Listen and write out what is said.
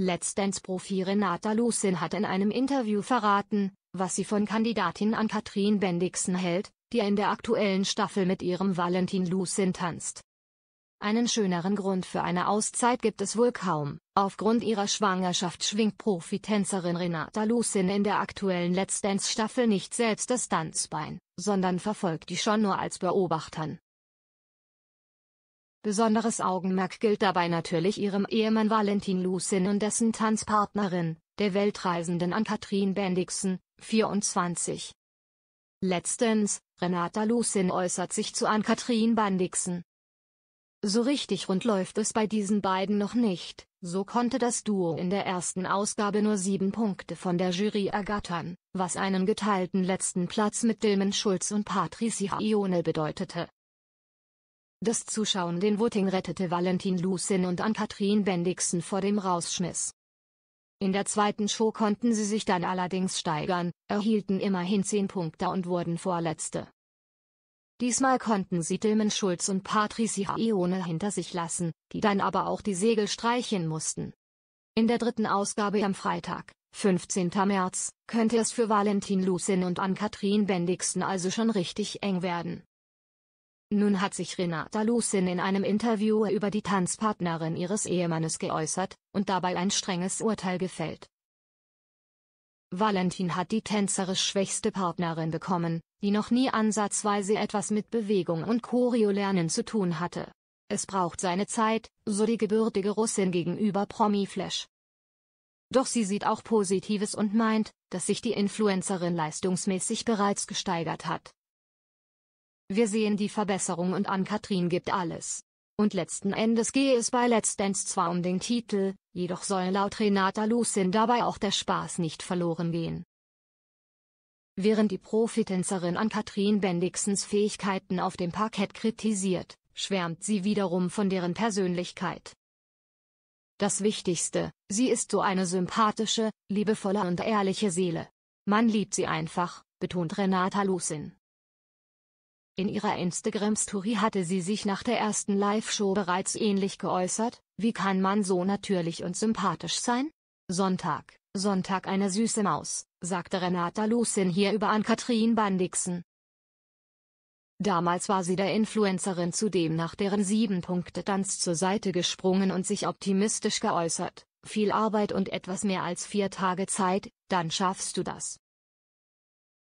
Let's Dance-Profi Renata Lucin hat in einem Interview verraten, was sie von Kandidatin an Katrin Bendixen hält, die in der aktuellen Staffel mit ihrem Valentin Lucin tanzt. Einen schöneren Grund für eine Auszeit gibt es wohl kaum. Aufgrund ihrer Schwangerschaft schwingt Profitänzerin Renata Lucin in der aktuellen Let's Dance-Staffel nicht selbst das Tanzbein, sondern verfolgt die schon nur als Beobachtern. Besonderes Augenmerk gilt dabei natürlich ihrem Ehemann Valentin Lucin und dessen Tanzpartnerin, der Weltreisenden Ann-Kathrin Bendixen, 24. Letztens, Renata Lucin äußert sich zu Ann-Kathrin Bendixen. So richtig rund läuft es bei diesen beiden noch nicht, so konnte das Duo in der ersten Ausgabe nur sieben Punkte von der Jury ergattern, was einen geteilten letzten Platz mit Dilmen Schulz und Patricia Ione bedeutete. Das Zuschauen den Voting rettete Valentin Lucin und Ann-Kathrin Bendixen vor dem Rausschmiss. In der zweiten Show konnten sie sich dann allerdings steigern, erhielten immerhin 10 Punkte und wurden Vorletzte. Diesmal konnten sie Tilman Schulz und Patricia Ione hinter sich lassen, die dann aber auch die Segel streichen mussten. In der dritten Ausgabe am Freitag, 15. März, könnte es für Valentin Lucin und Ann-Kathrin Bendixen also schon richtig eng werden. Nun hat sich Renata Lucin in einem Interview über die Tanzpartnerin ihres Ehemannes geäußert und dabei ein strenges Urteil gefällt. Valentin hat die tänzerisch schwächste Partnerin bekommen, die noch nie ansatzweise etwas mit Bewegung und choreo zu tun hatte. Es braucht seine Zeit, so die gebürtige Russin gegenüber Promi Promiflash. Doch sie sieht auch Positives und meint, dass sich die Influencerin leistungsmäßig bereits gesteigert hat. Wir sehen die Verbesserung und Ann-Kathrin gibt alles. Und letzten Endes gehe es bei Let's Dance zwar um den Titel, jedoch soll laut Renata Lucin dabei auch der Spaß nicht verloren gehen. Während die Profitänzerin Ann-Kathrin Bendixens Fähigkeiten auf dem Parkett kritisiert, schwärmt sie wiederum von deren Persönlichkeit. Das Wichtigste, sie ist so eine sympathische, liebevolle und ehrliche Seele. Man liebt sie einfach, betont Renata Lucin. In ihrer Instagram-Story hatte sie sich nach der ersten Live-Show bereits ähnlich geäußert, wie kann man so natürlich und sympathisch sein? Sonntag, Sonntag eine süße Maus, sagte Renata Lucin hier über Ann-Kathrin Bandixen. Damals war sie der Influencerin zudem nach deren Sieben-Punkte-Tanz zur Seite gesprungen und sich optimistisch geäußert, viel Arbeit und etwas mehr als vier Tage Zeit, dann schaffst du das.